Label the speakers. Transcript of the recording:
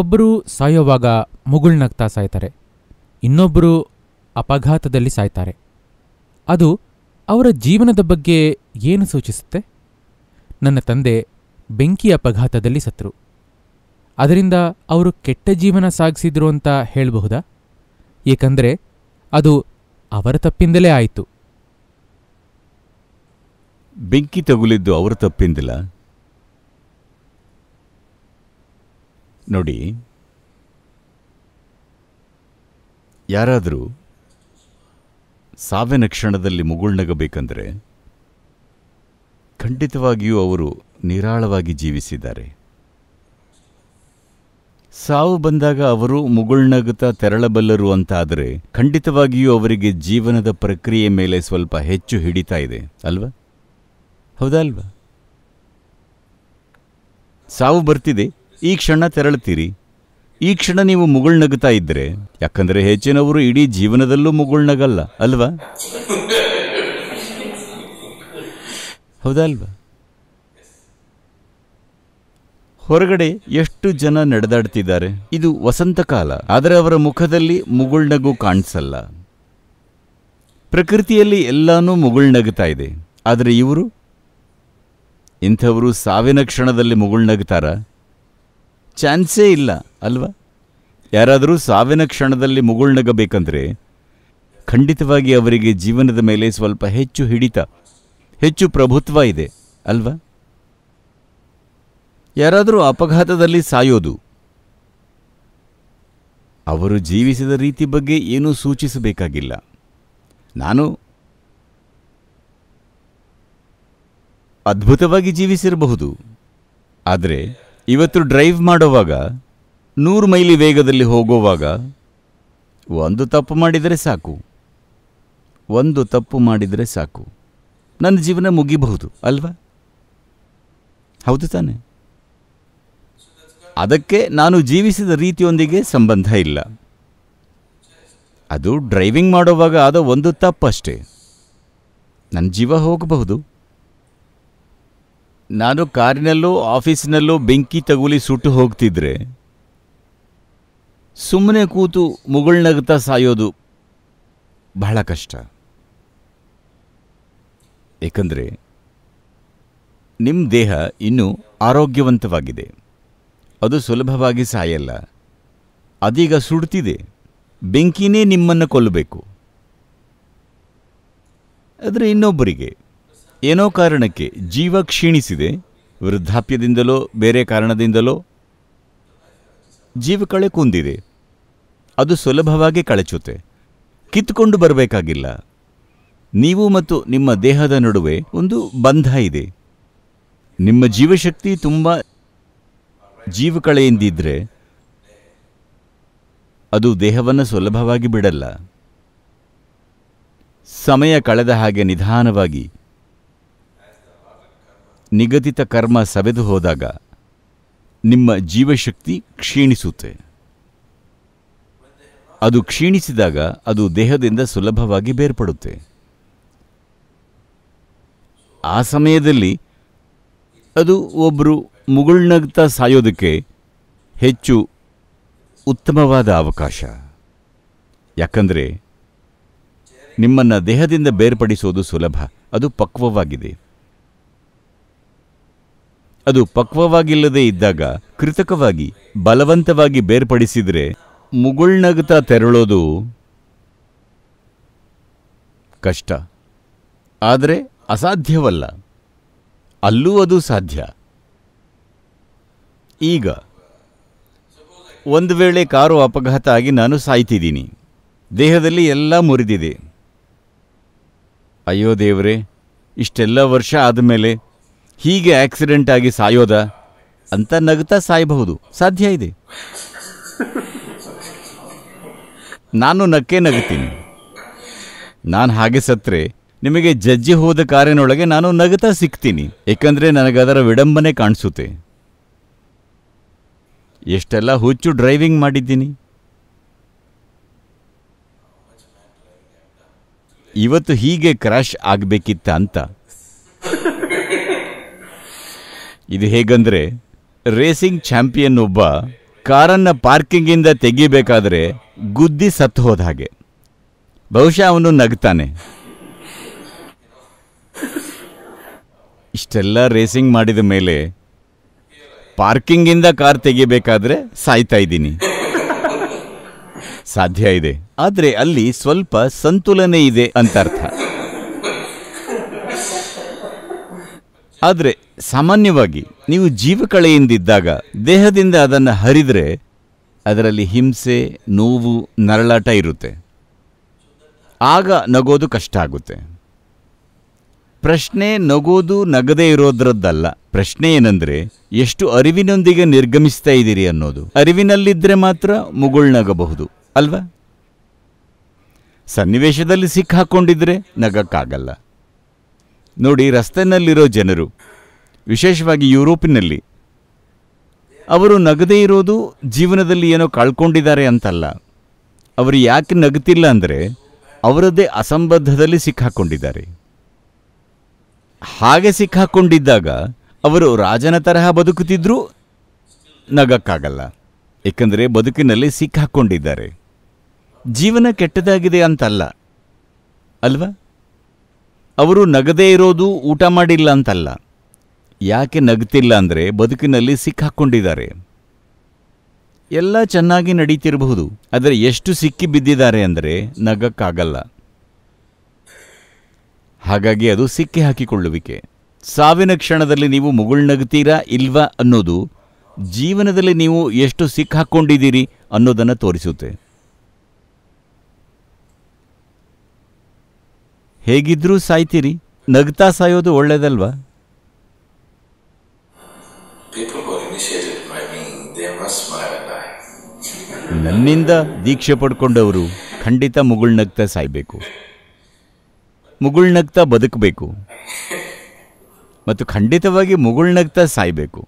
Speaker 1: ಒಬ್ಬರು ಸಾಯೋವಾಗ ಮುಗುಳ್ನಗ್ತಾ ಸಾಯ್ತಾರೆ ಇನ್ನೊಬ್ಬರು ಅಪಘಾತದಲ್ಲಿ ಸಾಯ್ತಾರೆ ಅದು ಅವರ ಜೀವನದ ಬಗ್ಗೆ ಏನು ಸೂಚಿಸುತ್ತೆ ನನ್ನ ತಂದೆ ಬೆಂಕಿ ಅಪಘಾತದಲ್ಲಿ ಸತ್ರು ಅದರಿಂದ ಅವರು ಕೆಟ್ಟ ಜೀವನ ಸಾಗಿಸಿದ್ರು ಅಂತ ಹೇಳಬಹುದಾ ಏಕೆಂದರೆ ಅದು ಅವರ ತಪ್ಪಿಂದಲೇ ಆಯಿತು ಬೆಂಕಿ ತಗುಲಿದ್ದು ಅವರ ತಪ್ಪಿಂದಲ್ಲ ನೋಡಿ ಯಾರಾದರೂ ಸಾವಿನ ಕ್ಷಣದಲ್ಲಿ ಮುಗುಳ್ನಗಬೇಕಂದರೆ ಖಂಡಿತವಾಗಿಯೂ ಅವರು ನಿರಾಳವಾಗಿ ಜೀವಿಸಿದ್ದಾರೆ ಸಾವು ಬಂದಾಗ ಅವರು ಮುಗುಳ್ನಗುತ್ತಾ ತೆರಳಬಲ್ಲರು ಅಂತಾದರೆ ಖಂಡಿತವಾಗಿಯೂ ಅವರಿಗೆ ಜೀವನದ ಪ್ರಕ್ರಿಯೆ ಮೇಲೆ ಸ್ವಲ್ಪ ಹೆಚ್ಚು ಹಿಡಿತಾ ಇದೆ ಅಲ್ವಾ ಹೌದಾ ಅಲ್ವಾ ಸಾವು ಬರ್ತಿದೆ ಈ ಕ್ಷಣ ತೆರಳುತ್ತೀರಿ ಈ ಕ್ಷಣ ನೀವು ಮುಗುಳ್ ನಗುತ್ತಾ ಇದ್ದರೆ ಯಾಕಂದ್ರೆ ಹೆಚ್ಚಿನವರು ಇಡೀ ಜೀವನದಲ್ಲೂ ನಗಲ್ಲ ಅಲ್ವಾ ಹೌದಾ ಹೊರಗಡೆ ಎಷ್ಟು ಜನ ನಡೆದಾಡ್ತಿದ್ದಾರೆ ಇದು ವಸಂತಕಾಲ ಆದರೆ ಅವರ ಮುಖದಲ್ಲಿ ಮುಗುಳ್ ನಗು ಕಾಣಿಸಲ್ಲ ಪ್ರಕೃತಿಯಲ್ಲಿ ಎಲ್ಲಾನೂ ನಗುತ್ತಾ ಇದೆ ಆದರೆ ಇವರು ಇಂಥವರು ಸಾವಿನ ಕ್ಷಣದಲ್ಲಿ ಮುಗುಳ್ ಮುಗುಳ್ನಗುತ್ತಾರ ಚಾನ್ಸೇ ಇಲ್ಲ ಅಲ್ವಾ ಯಾರಾದರೂ ಸಾವಿನ ಕ್ಷಣದಲ್ಲಿ ಮುಗುಳ್ನಗಬೇಕಂದ್ರೆ ಖಂಡಿತವಾಗಿ ಅವರಿಗೆ ಜೀವನದ ಮೇಲೆ ಸ್ವಲ್ಪ ಹೆಚ್ಚು ಹಿಡಿತ ಹೆಚ್ಚು ಪ್ರಭುತ್ವ ಇದೆ ಅಲ್ವಾ ಯಾರಾದರೂ ಅಪಘಾತದಲ್ಲಿ ಸಾಯೋದು ಅವರು ಜೀವಿಸಿದ ರೀತಿ ಬಗ್ಗೆ ಏನೂ ಸೂಚಿಸಬೇಕಾಗಿಲ್ಲ ನಾನು ಅದ್ಭುತವಾಗಿ ಜೀವಿಸಿರಬಹುದು ಆದರೆ ಇವತ್ತು ಡ್ರೈವ್ ಮಾಡುವಾಗ ನೂರು ಮೈಲಿ ವೇಗದಲ್ಲಿ ಹೋಗುವಾಗ ಒಂದು ತಪ್ಪು ಮಾಡಿದರೆ ಸಾಕು ಒಂದು ತಪ್ಪು ಮಾಡಿದರೆ ಸಾಕು ನನ್ನ ಜೀವನ ಮುಗಿಬಹುದು ಅಲ್ವಾ ಹೌದು ತಾನೆ ಅದಕ್ಕೆ ನಾನು ಜೀವಿಸಿದ ರೀತಿಯೊಂದಿಗೆ ಸಂಬಂಧ ಇಲ್ಲ ಅದು ಡ್ರೈವಿಂಗ್ ಮಾಡುವಾಗ ಆದ ಒಂದು ತಪ್ಪಷ್ಟೇ ನನ್ನ ಜೀವ ಹೋಗಬಹುದು ನಾನು ಕಾರಿನಲ್ಲೋ ಆಫೀಸಿನಲ್ಲೂ ಬೆಂಕಿ ತಗುಲಿ ಸುಟ್ಟು ಹೋಗ್ತಿದ್ರೆ ಸುಮ್ಮನೆ ಕೂತು ಮುಗುಳ್ನಗುತ್ತಾ ಸಾಯೋದು ಬಹಳ ಕಷ್ಟ ಏಕೆಂದರೆ ನಿಮ್ಮ ದೇಹ ಇನ್ನೂ ಆರೋಗ್ಯವಂತವಾಗಿದೆ ಅದು ಸುಲಭವಾಗಿ ಸಾಯಲ್ಲ ಅದೀಗ ಸುಡ್ತಿದೆ ಬೆಂಕಿನೇ ನಿಮ್ಮನ್ನು ಕೊಲ್ಲಬೇಕು ಆದರೆ ಇನ್ನೊಬ್ಬರಿಗೆ ಏನೋ ಕಾರಣಕ್ಕೆ ಜೀವ ಕ್ಷೀಣಿಸಿದೆ ವೃದ್ಧಾಪ್ಯದಿಂದಲೋ ಬೇರೆ ಕಾರಣದಿಂದಲೋ ಜೀವಕಳೆ ಕುಂದಿದೆ ಅದು ಸುಲಭವಾಗಿ ಕಳಚುತ್ತೆ ಕಿತ್ಕೊಂಡು ಬರಬೇಕಾಗಿಲ್ಲ ನೀವು ಮತ್ತು ನಿಮ್ಮ ದೇಹದ ನಡುವೆ ಒಂದು ಬಂಧ ಇದೆ ನಿಮ್ಮ ಜೀವಶಕ್ತಿ ತುಂಬ ಜೀವಕಳೆಯಿಂದಿದ್ರೆ ಅದು ದೇಹವನ್ನು ಸುಲಭವಾಗಿ ಬಿಡಲ್ಲ ಸಮಯ ಕಳೆದ ಹಾಗೆ ನಿಧಾನವಾಗಿ ನಿಗದಿತ ಕರ್ಮ ಸವೆದು ಹೋದಾಗ ನಿಮ್ಮ ಜೀವಶಕ್ತಿ ಕ್ಷೀಣಿಸುತ್ತೆ ಅದು ಕ್ಷೀಣಿಸಿದಾಗ ಅದು ದೇಹದಿಂದ ಸುಲಭವಾಗಿ ಬೇರ್ಪಡುತ್ತೆ ಆ ಸಮಯದಲ್ಲಿ ಅದು ಒಬ್ಬರು ಮುಗುಳ್ನಗ್ತಾ ಸಾಯೋದಕ್ಕೆ ಹೆಚ್ಚು ಉತ್ತಮವಾದ ಅವಕಾಶ ಯಾಕಂದರೆ ನಿಮ್ಮನ್ನು ದೇಹದಿಂದ ಬೇರ್ಪಡಿಸೋದು ಸುಲಭ ಅದು ಪಕ್ವವಾಗಿದೆ ಅದು ಪಕ್ವವಾಗಿಲ್ಲದೆ ಇದ್ದಾಗ ಕೃತಕವಾಗಿ ಬಲವಂತವಾಗಿ ಬೇರ್ಪಡಿಸಿದರೆ ಮುಗುಳ್ನಗುತ್ತಾ ತೆರಳೋದು ಕಷ್ಟ ಆದರೆ ಅಸಾಧ್ಯವಲ್ಲ ಅಲ್ಲೂ ಅದು ಸಾಧ್ಯ ಈಗ ಒಂದು ವೇಳೆ ಕಾರು ಅಪಘಾತ ಆಗಿ ನಾನು ಸಾಯ್ತಿದ್ದೀನಿ ದೇಹದಲ್ಲಿ ಎಲ್ಲ ಮುರಿದಿದೆ ಅಯ್ಯೋ ದೇವರೇ ಇಷ್ಟೆಲ್ಲ ವರ್ಷ ಆದಮೇಲೆ ಹೀಗೆ ಆಕ್ಸಿಡೆಂಟ್ ಆಗಿ ಸಾಯೋದ ಅಂತ ನಗುತ್ತಾ ಸಾಯಬಹುದು ಸಾಧ್ಯ ಇದೆ ನಾನು ನಕ್ಕೇ ನಗುತ್ತೀನಿ ನಾನು ಹಾಗೆ ಸತ್ರೆ ನಿಮಗೆ ಜಜ್ಜಿ ಹೋದ ಕಾರಿನೊಳಗೆ ನಾನು ನಗುತ್ತಾ ಸಿಗ್ತೀನಿ ಏಕೆಂದರೆ ನನಗದರ ವಿಡಂಬನೆ ಕಾಣಿಸುತ್ತೆ ಎಷ್ಟೆಲ್ಲ ಹುಚ್ಚು ಡ್ರೈವಿಂಗ್ ಮಾಡಿದ್ದೀನಿ ಇವತ್ತು ಹೀಗೆ ಕ್ರಾಶ್ ಆಗಬೇಕಿತ್ತ ಅಂತ ಇದು ಹೇಗಂದ್ರೆ ರೇಸಿಂಗ್ ಚಾಂಪಿಯನ್ ಒಬ್ಬ ಕಾರನ್ನು ಪಾರ್ಕಿಂಗಿಂದ ತೆಗಿಬೇಕಾದ್ರೆ ಗುದ್ದಿ ಸತ್ತು ಹೋದ ಹಾಗೆ ಬಹುಶಃ ಅವನು ನಗ್ತಾನೆ ಇಷ್ಟೆಲ್ಲ ರೇಸಿಂಗ್ ಮಾಡಿದ ಮೇಲೆ ಪಾರ್ಕಿಂಗಿಂದ ಕಾರ್ ತೆಗಿಬೇಕಾದ್ರೆ ಸಾಯ್ತಾ ಇದ್ದೀನಿ ಸಾಧ್ಯ ಇದೆ ಆದರೆ ಅಲ್ಲಿ ಸ್ವಲ್ಪ ಸಂತುಲನೆ ಇದೆ ಅಂತ ಅರ್ಥ ಆದರೆ ಸಾಮಾನ್ಯವಾಗಿ ನೀವು ಜೀವಕಳೆಯಿಂದಿದ್ದಾಗ ದೇಹದಿಂದ ಅದನ್ನು ಹರಿದರೆ ಅದರಲ್ಲಿ ಹಿಂಸೆ ನೋವು ನರಳಾಟ ಇರುತ್ತೆ ಆಗ ನಗೋದು ಕಷ್ಟ ಆಗುತ್ತೆ ಪ್ರಶ್ನೆ ನಗೋದು ನಗದೇ ಇರೋದ್ರದ್ದಲ್ಲ ಪ್ರಶ್ನೆ ಏನಂದರೆ ಎಷ್ಟು ಅರಿವಿನೊಂದಿಗೆ ನಿರ್ಗಮಿಸ್ತಾ ಇದ್ದೀರಿ ಅನ್ನೋದು ಅರಿವಿನಲ್ಲಿದ್ದರೆ ಮಾತ್ರ ಮುಗುಳ್ ನಗಬಹುದು ಅಲ್ವಾ ಸನ್ನಿವೇಶದಲ್ಲಿ ಸಿಕ್ಕಾಕೊಂಡಿದ್ರೆ ನಗಕ್ಕಾಗಲ್ಲ ನೋಡಿ ರಸ್ತೆಯಲ್ಲಿರೋ ಜನರು ವಿಶೇಷವಾಗಿ ಯುರೋಪಿನಲ್ಲಿ ಅವರು ನಗದೇ ಇರೋದು ಜೀವನದಲ್ಲಿ ಏನೋ ಕಳ್ಕೊಂಡಿದ್ದಾರೆ ಅಂತಲ್ಲ ಅವರು ಯಾಕೆ ನಗುತ್ತಿಲ್ಲ ಅಂದರೆ ಅವರದ್ದೇ ಅಸಂಬದ್ಧದಲ್ಲಿ ಸಿಕ್ಕಾಕ್ಕೊಂಡಿದ್ದಾರೆ ಹಾಗೆ ಸಿಕ್ಕಾಕ್ಕೊಂಡಿದ್ದಾಗ ಅವರು ರಾಜನ ತರಹ ಬದುಕುತ್ತಿದ್ದರೂ ನಗಕ್ಕಾಗಲ್ಲ ಏಕೆಂದರೆ ಬದುಕಿನಲ್ಲಿ ಸಿಕ್ಕಾಕ್ಕೊಂಡಿದ್ದಾರೆ ಜೀವನ ಕೆಟ್ಟದಾಗಿದೆ ಅಂತಲ್ಲ ಅಲ್ವಾ ಅವರು ನಗದೇ ಇರೋದು ಊಟ ಮಾಡಿಲ್ಲ ಅಂತಲ್ಲ ಯಾಕೆ ನಗ್ತಿಲ್ಲ ಅಂದರೆ ಬದುಕಿನಲ್ಲಿ ಸಿಕ್ಕಾಕ್ಕೊಂಡಿದ್ದಾರೆ ಎಲ್ಲ ಚೆನ್ನಾಗಿ ನಡೀತಿರಬಹುದು ಆದರೆ ಎಷ್ಟು ಸಿಕ್ಕಿ ಬಿದ್ದಿದ್ದಾರೆ ಅಂದರೆ ನಗಕ್ಕಾಗಲ್ಲ ಹಾಗಾಗಿ ಅದು ಸಿಕ್ಕಿ ಹಾಕಿಕೊಳ್ಳುವಿಕೆ ಸಾವಿನ ಕ್ಷಣದಲ್ಲಿ ನೀವು ಮುಗುಳ್ ನಗ್ತೀರಾ ಇಲ್ವಾ ಅನ್ನೋದು ಜೀವನದಲ್ಲಿ ನೀವು ಎಷ್ಟು ಸಿಕ್ಕಾಕ್ಕೊಂಡಿದ್ದೀರಿ ಅನ್ನೋದನ್ನು ತೋರಿಸುತ್ತೆ ಹೇಗಿದ್ರೂ ಸಾಯ್ತೀರಿ ನಗ್ತಾ ಸಾಯೋದು ಒಳ್ಳೇದಲ್ವಾ ನನ್ನಿಂದ ದೀಕ್ಷೆ ಪಡ್ಕೊಂಡವರು ಖಂಡಿತ ಮುಗುಳ್ ನಗ್ತಾ ಸಾಯ್ಬೇಕು ನಗ್ತಾ ಬದುಕಬೇಕು ಮತ್ತು ಖಂಡಿತವಾಗಿ ಮುಗುಳ್ ನಗ್ತಾ ಸಾಯ್ಬೇಕು